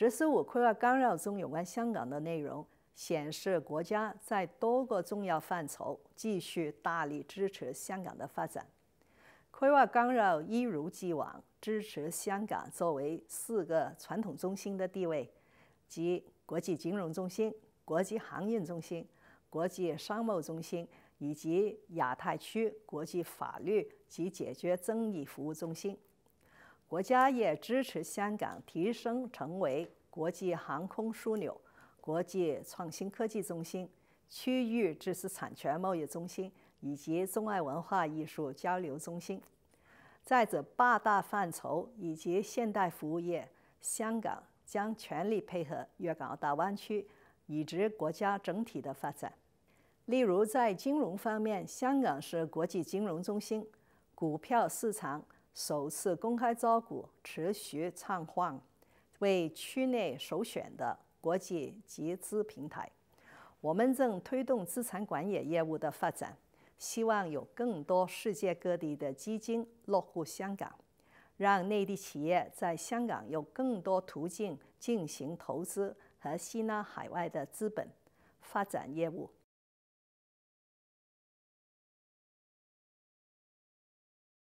“十四五”规划纲要中有关香港的内容显示，国家在多个重要范畴继续大力支持香港的发展。规划纲要一如既往支持香港作为四个传统中心的地位，即国际金融中心、国际航运中心、国际商贸中心以及亚太区国际法律及解决争议服务中心。国家也支持香港提升成为国际航空枢纽、国际创新科技中心、区域知识产权贸易中心以及中外文化艺术交流中心。在这八大范畴以及现代服务业，香港将全力配合粤港澳大湾区以及国家整体的发展。例如，在金融方面，香港是国际金融中心，股票市场。首次公开招股持续畅旺，为区内首选的国际集资平台。我们正推动资产管理业务的发展，希望有更多世界各地的基金落户香港，让内地企业在香港有更多途径进行投资和吸纳海外的资本，发展业务。